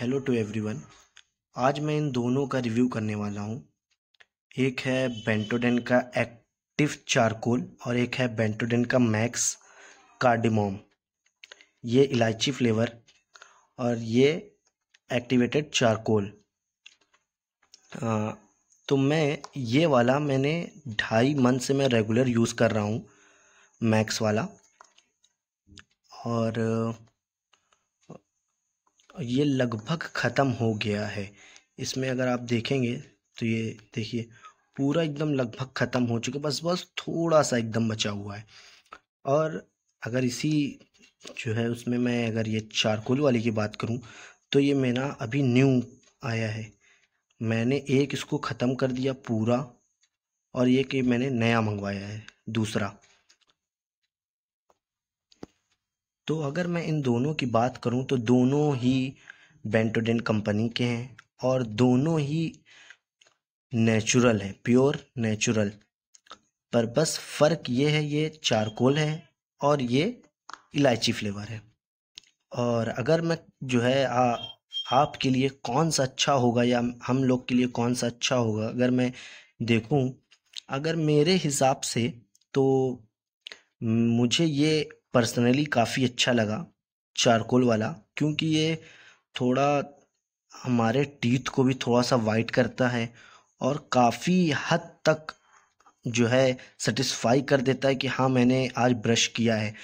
hello to everyone आज मैं इन दोनों का रिव्यू करने वाला हूँ एक है बेंटोडेन का एक्टिव चारकोल और एक है बेंटोडेन का मैक्स कार्डिमोम ये इलायची फ्लेवर और ये एक्टिवेटेड चारकोल तो मैं ये वाला मैंने ढाई मंथ से मैं रेगुलर यूज़ कर रहा हूँ मैक्स वाला और ये लगभग ख़त्म हो गया है इसमें अगर आप देखेंगे तो ये देखिए पूरा एकदम लगभग ख़त्म हो चुके बस बस थोड़ा सा एकदम बचा हुआ है और अगर इसी जो है उसमें मैं अगर ये चारकोल वाली की बात करूँ तो ये मेरा अभी न्यू आया है मैंने एक इसको ख़त्म कर दिया पूरा और ये कि मैंने नया मंगवाया है दूसरा तो अगर मैं इन दोनों की बात करूं तो दोनों ही बेंटोडेन कंपनी के हैं और दोनों ही नेचुरल हैं प्योर नेचुरल पर बस फ़र्क ये है ये चारकोल है और ये इलायची फ्लेवर है और अगर मैं जो है आ, आपके लिए कौन सा अच्छा होगा या हम लोग के लिए कौन सा अच्छा होगा अगर मैं देखूं अगर मेरे हिसाब से तो मुझे ये पर्सनली काफ़ी अच्छा लगा चारकोल वाला क्योंकि ये थोड़ा हमारे टीथ को भी थोड़ा सा वाइट करता है और काफ़ी हद तक जो है सेटिस्फाई कर देता है कि हाँ मैंने आज ब्रश किया है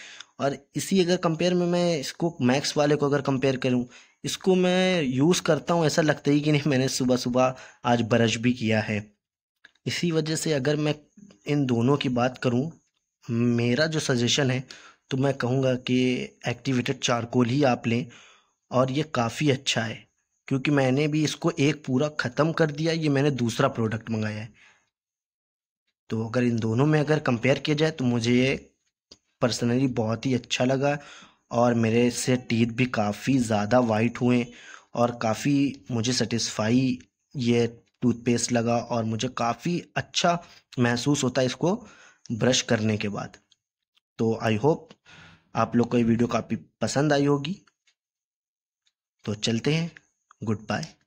और इसी अगर कंपेयर में मैं इसको मैक्स वाले को अगर कंपेयर करूं इसको मैं यूज़ करता हूं ऐसा लगता ही कि नहीं मैंने सुबह सुबह आज ब्रश भी किया है इसी वजह से अगर मैं इन दोनों की बात करूं मेरा जो सजेशन है तो मैं कहूँगा कि एक्टिवेटेड चारकोल ही आप लें और ये काफ़ी अच्छा है क्योंकि मैंने भी इसको एक पूरा ख़त्म कर दिया ये मैंने दूसरा प्रोडक्ट मंगाया है तो अगर इन दोनों में अगर कंपेयर किया जाए तो मुझे ये पर्सनली बहुत ही अच्छा लगा और मेरे से टीथ भी काफ़ी ज़्यादा वाइट हुए और काफ़ी मुझे सेटिस्फाई ये टूथपेस्ट लगा और मुझे काफ़ी अच्छा महसूस होता है इसको ब्रश करने के बाद तो आई होप आप लोग को ये वीडियो काफ़ी पसंद आई होगी तो चलते हैं गुड बाय